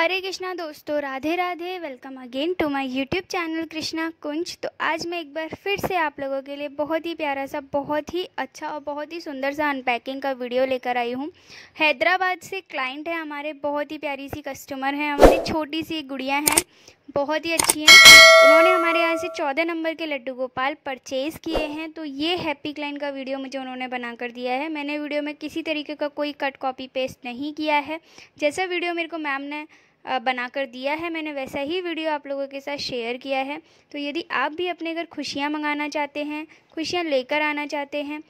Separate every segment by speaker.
Speaker 1: हरे कृष्णा दोस्तों Radhe Radhe welcome again to my YouTube channel Krishna Kunj तो आज मैं एक बार फिर से आप लोगों के लिए बहुत ही प्यारा सा बहुत ही अच्छा और बहुत ही सुंदर सा अनपैकिंग का वीडियो लेकर आई हूँ हैदराबाद से क्लाइंट है हमारे बहुत ही प्यारी सी कस्टमर है हमारी छोटी सी गुड़िया है बहुत ही अच्छी हैं उन्होंने हमारे यहाँ से चौदह नंबर के लड्डू गोपाल परचेज़ किए हैं तो ये हैप्पी क्लाइन का वीडियो मुझे उन्होंने बना कर दिया है मैंने वीडियो में किसी तरीके का कोई कट कॉपी पेस्ट नहीं किया है जैसा वीडियो मेरे को मैम ने बना कर दिया है मैंने वैसा ही वीडियो आप लोगों के साथ शेयर किया है तो यदि आप भी अपने घर खुशियाँ मंगाना चाहते हैं खुशियाँ लेकर आना चाहते हैं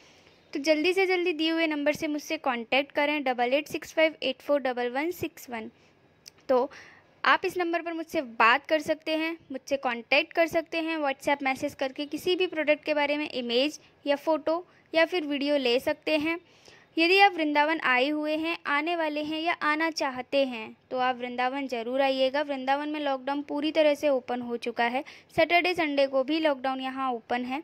Speaker 1: तो जल्दी से जल्दी दिए हुए नंबर से मुझसे कांटेक्ट करें double eight six five eight four double one six one तो आप इस नंबर पर मुझसे बात कर सकते हैं मुझसे कांटेक्ट कर सकते हैं व्हाट्सएप मैसेज करके किसी भी प्रोडक्ट के बारे में इमेज या फ़ोटो या फिर वीडियो ले सकते हैं यदि आप वृंदावन आए हुए हैं आने वाले हैं या आना चाहते हैं तो आप वृंदावन ज़रूर आइएगा वृंदावन में लॉकडाउन पूरी तरह से ओपन हो चुका है सैटरडे संडे को भी लॉकडाउन यहाँ ओपन है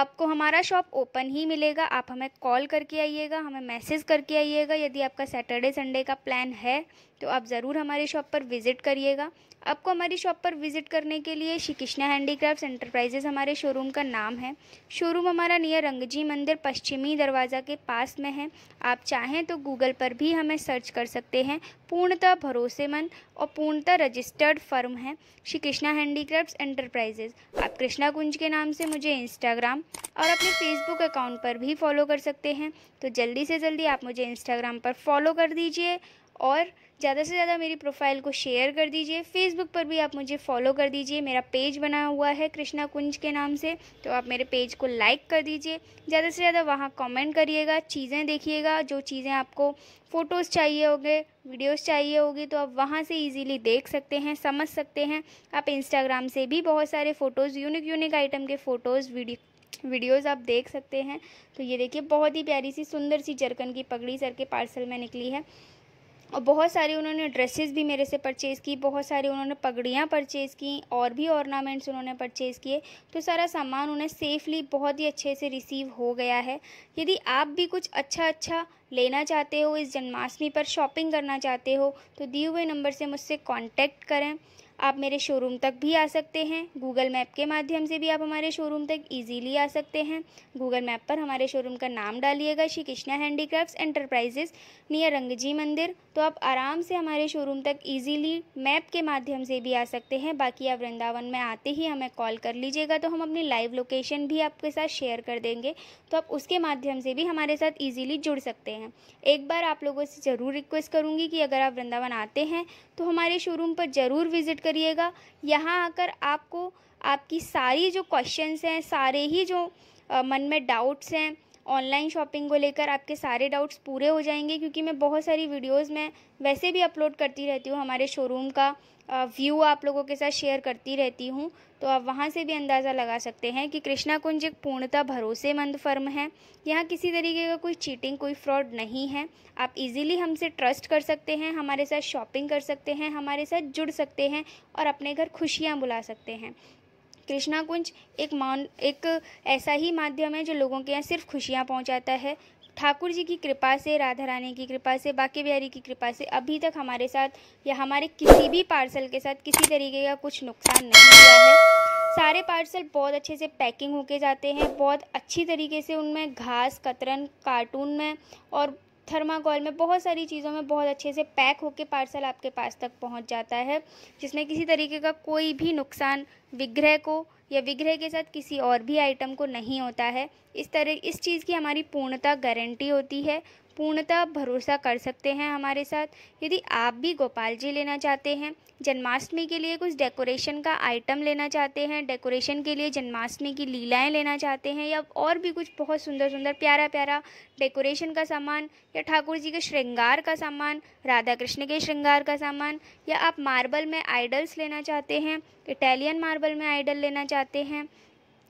Speaker 1: आपको हमारा शॉप ओपन ही मिलेगा आप हमें कॉल करके आइएगा हमें मैसेज करके आइएगा यदि आपका सैटरडे संडे का प्लान है तो आप ज़रूर हमारे शॉप पर विज़िट करिएगा आपको हमारी शॉप पर विज़िट करने के लिए श्री कृष्णा हैंडीक्राफ्ट एंटरप्राइजेज़ हमारे शोरूम का नाम है शोरूम हमारा नियर रंगजी मंदिर पश्चिमी दरवाज़ा के पास में है आप चाहें तो गूगल पर भी हमें सर्च कर सकते हैं पूर्णतः भरोसेमंद और पूर्णतः रजिस्टर्ड फर्म है श्री कृष्णा हैंडीक्राफ्ट एंटरप्राइजेज़ आप कृष्णा कुंज के नाम से मुझे इंस्टाग्राम और अपने फेसबुक अकाउंट पर भी फॉलो कर सकते हैं तो जल्दी से जल्दी आप मुझे इंस्टाग्राम पर फॉलो कर दीजिए और ज़्यादा से ज़्यादा मेरी प्रोफाइल को शेयर कर दीजिए फेसबुक पर भी आप मुझे फॉलो कर दीजिए मेरा पेज बना हुआ है कृष्णा कुंज के नाम से तो आप मेरे पेज को लाइक कर दीजिए ज़्यादा से ज़्यादा वहाँ कमेंट करिएगा चीज़ें देखिएगा जो चीज़ें आपको फ़ोटोज़ चाहिए होंगे वीडियोस चाहिए होगी तो आप वहाँ से इजीली देख सकते हैं समझ सकते हैं आप इंस्टाग्राम से भी बहुत सारे फ़ोटोज़ यूनिक यूनिक आइटम के फ़ोटोज़ वीडियो वीडियोस आप देख सकते हैं तो ये देखिए बहुत ही प्यारी सी सुंदर सी जरकन की पगड़ी सर के पार्सल में निकली है और बहुत सारी उन्होंने ड्रेसेस भी मेरे से परचेज़ की बहुत सारी उन्होंने पगड़ियाँ परचेज़ की और भी ऑर्नामेंट्स उन्होंने परचेज़ किए तो सारा सामान उन्हें सेफली बहुत ही अच्छे से रिसीव हो गया है यदि आप भी कुछ अच्छा अच्छा लेना चाहते हो इस जन्माष्टमी पर शॉपिंग करना चाहते हो तो दिए हुए नंबर से मुझसे कॉन्टैक्ट करें आप मेरे शोरूम तक भी आ सकते हैं गूगल मैप के माध्यम से भी आप हमारे शोरूम तक इजीली आ सकते हैं गूगल मैप पर हमारे शोरूम का नाम डालिएगा Shri Krishna handicrafts enterprises near Rangji मंदिर तो आप आराम से हमारे शोरूम तक इजीली मैप के माध्यम से भी आ सकते हैं बाकी आप वृंदावन में आते ही हमें कॉल कर लीजिएगा तो हम अपनी लाइव लोकेशन भी आपके साथ शेयर कर देंगे तो आप उसके माध्यम से भी हमारे साथ ईजिली जुड़ सकते हैं एक बार आप लोगों से ज़रूर रिक्वेस्ट करूँगी कि अगर आप वृंदावन आते हैं तो हमारे शोरूम पर ज़रूर विज़िट करिएगा यहाँ आकर आपको आपकी सारी जो क्वेश्चंस हैं सारे ही जो मन में डाउट्स हैं ऑनलाइन शॉपिंग को लेकर आपके सारे डाउट्स पूरे हो जाएंगे क्योंकि मैं बहुत सारी वीडियोस मैं वैसे भी अपलोड करती रहती हूँ हमारे शोरूम का व्यू आप लोगों के साथ शेयर करती रहती हूँ तो आप वहाँ से भी अंदाज़ा लगा सकते हैं कि कृष्णा कुंज एक पूर्णतः भरोसेमंद फर्म है यहाँ किसी तरीके का कोई चीटिंग कोई फ्रॉड नहीं है आप इजीली हमसे ट्रस्ट कर सकते हैं हमारे साथ शॉपिंग कर सकते हैं हमारे साथ जुड़ सकते हैं और अपने घर खुशियाँ बुला सकते हैं कृष्णा कुंज एक मान एक ऐसा ही माध्यम है जो लोगों के यहाँ सिर्फ खुशियाँ पहुँचाता है ठाकुर जी की कृपा से राधा रानी की कृपा से बाकी बिहारी की कृपा से अभी तक हमारे साथ या हमारे किसी भी पार्सल के साथ किसी तरीके का कुछ नुकसान नहीं हुआ है सारे पार्सल बहुत अच्छे से पैकिंग होके जाते हैं बहुत अच्छी तरीके से उनमें घास कतरन कार्टून में और थर्माकोल में बहुत सारी चीज़ों में बहुत अच्छे से पैक होकर पार्सल आपके पास तक पहुंच जाता है जिसमें किसी तरीके का कोई भी नुकसान विग्रह को या विग्रह के साथ किसी और भी आइटम को नहीं होता है इस तरह इस चीज़ की हमारी पूर्णता गारंटी होती है पूर्णतः भरोसा कर सकते हैं हमारे साथ यदि आप भी गोपाल जी लेना चाहते हैं जन्माष्टमी के लिए कुछ डेकोरेशन का आइटम लेना चाहते हैं डेकोरेशन के लिए जन्माष्टमी की लीलाएं लेना चाहते हैं या और भी कुछ बहुत सुंदर सुंदर प्यारा प्यारा डेकोरेशन का सामान या ठाकुर जी के श्रृंगार का सामान राधा कृष्ण के श्रृंगार का सामान या आप मार्बल में आइडल्स लेना चाहते हैं इटालियन मार्बल में आइडल लेना चाहते हैं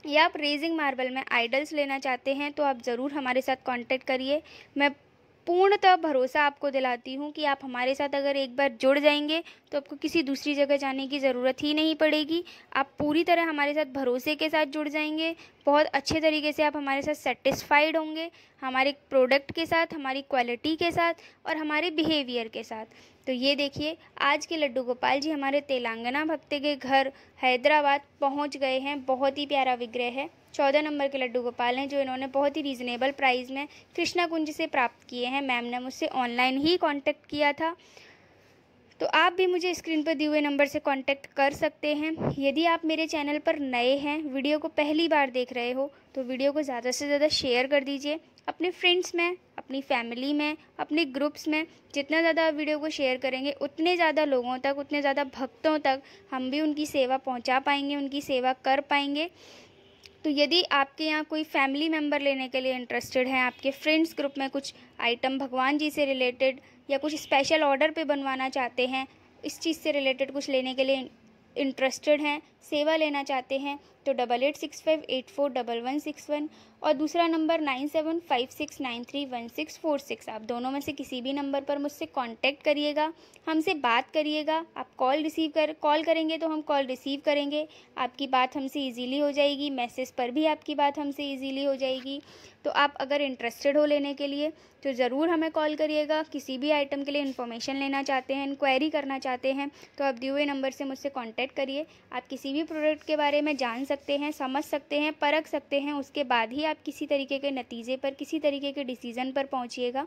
Speaker 1: या आप रेजिंग मार्बल में आइडल्स लेना चाहते हैं तो आप ज़रूर हमारे साथ कांटेक्ट करिए मैं पूर्णतः भरोसा आपको दिलाती हूँ कि आप हमारे साथ अगर एक बार जुड़ जाएंगे तो आपको किसी दूसरी जगह जाने की ज़रूरत ही नहीं पड़ेगी आप पूरी तरह हमारे साथ भरोसे के साथ जुड़ जाएंगे बहुत अच्छे तरीके से आप हमारे साथ सेटिस्फाइड होंगे हमारे प्रोडक्ट के साथ हमारी क्वालिटी के साथ और हमारे बिहेवियर के साथ तो ये देखिए आज के लड्डू गोपाल जी हमारे तेलंगाना भक्त के घर हैदराबाद पहुँच गए हैं बहुत ही प्यारा विग्रह है चौदह नंबर के लड्डू गोपाल हैं जो इन्होंने बहुत ही रीज़नेबल प्राइस में कृष्णा कुंज से प्राप्त किए हैं मैम ने मुझसे ऑनलाइन ही कॉन्टेक्ट किया था तो आप भी मुझे स्क्रीन पर दिए हुए नंबर से कांटेक्ट कर सकते हैं यदि आप मेरे चैनल पर नए हैं वीडियो को पहली बार देख रहे हो तो वीडियो को ज़्यादा से ज़्यादा शेयर कर दीजिए अपने फ्रेंड्स में अपनी फैमिली में अपने ग्रुप्स में जितना ज़्यादा वीडियो को शेयर करेंगे उतने ज़्यादा लोगों तक उतने ज़्यादा भक्तों तक हम भी उनकी सेवा पहुंचा पाएंगे उनकी सेवा कर पाएंगे तो यदि आपके यहाँ कोई फैमिली मेम्बर लेने के लिए इंटरेस्टेड हैं आपके फ्रेंड्स ग्रुप में कुछ आइटम भगवान जी से रिलेटेड या कुछ स्पेशल ऑर्डर पे बनवाना चाहते हैं इस चीज़ से रिलेटेड कुछ लेने के लिए इंटरेस्टेड हैं सेवा लेना चाहते हैं तो double eight six five eight four double one six one और दूसरा number nine seven five six nine three one six four six आप दोनों में से किसी भी नंबर पर मुझसे कांटेक्ट करिएगा हमसे बात करिएगा आप कॉल रिसीव कर कॉल करेंगे तो हम कॉल रिसीव करेंगे आपकी बात हमसे इजीली हो जाएगी मैसेज पर भी आपकी बात हमसे ईजीली हो जाएगी तो आप अगर इंटरेस्टेड हो लेने के लिए तो ज़रूर हमें कॉल करिएगा किसी भी आइटम के लिए इन्फॉर्मेशन लेना चाहते हैं इंक्वायरी करना चाहते हैं तो आप दिए हुए नंबर से मुझसे कॉन्टैक्ट करिए आप किसी किसी भी प्रोडक्ट के बारे में जान सकते हैं समझ सकते हैं परख सकते हैं उसके बाद ही आप किसी तरीके के नतीजे पर किसी तरीके के डिसीज़न पर पहुँचिएगा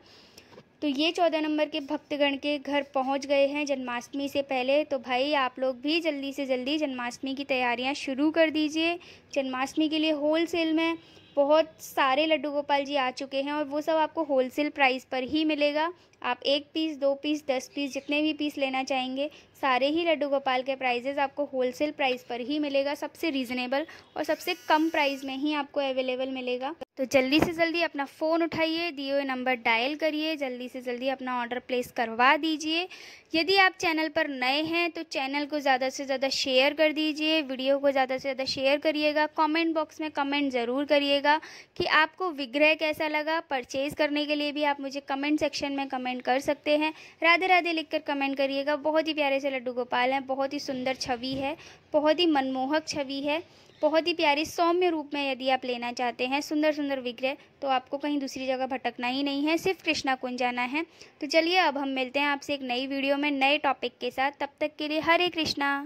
Speaker 1: तो ये चौदह नंबर के भक्तगण के घर पहुंच गए हैं जन्माष्टमी से पहले तो भाई आप लोग भी जल्दी से जल्दी जन्माष्टमी की तैयारियां शुरू कर दीजिए जन्माष्टमी के लिए होल सेल में बहुत सारे लड्डू गोपाल जी आ चुके हैं और वो सब आपको होलसेल प्राइस पर ही मिलेगा आप एक पीस दो पीस दस पीस जितने भी पीस लेना चाहेंगे सारे ही लड्डू गोपाल के प्राइजेज़ आपको होलसेल प्राइस पर ही मिलेगा सबसे रीज़नेबल और सबसे कम प्राइस में ही आपको अवेलेबल मिलेगा तो जल्दी से जल्दी अपना फ़ोन उठाइए दिए हुए नंबर डायल करिए जल्दी से जल्दी अपना ऑर्डर प्लेस करवा दीजिए यदि आप चैनल पर नए हैं तो चैनल को ज़्यादा से ज़्यादा शेयर कर दीजिए वीडियो को ज़्यादा से ज़्यादा शेयर करिएगा कमेंट बॉक्स में कमेंट ज़रूर करिएगा कि आपको विग्रह कैसा लगा परचेज़ करने के लिए भी आप मुझे कमेंट सेक्शन में कमेंट कर सकते हैं राधे राधे लिख कर कमेंट करिएगा बहुत ही प्यारे से लड्डू गोपाल हैं बहुत ही सुंदर छवि है बहुत ही मनमोहक छवि है बहुत ही प्यारी सौम्य रूप में यदि आप लेना चाहते हैं सुंदर सुंदर विग्रह तो आपको कहीं दूसरी जगह भटकना ही नहीं है सिर्फ कृष्णा कुंज जाना है तो चलिए अब हम मिलते हैं आपसे एक नई वीडियो में नए टॉपिक के साथ तब तक के लिए हरे कृष्णा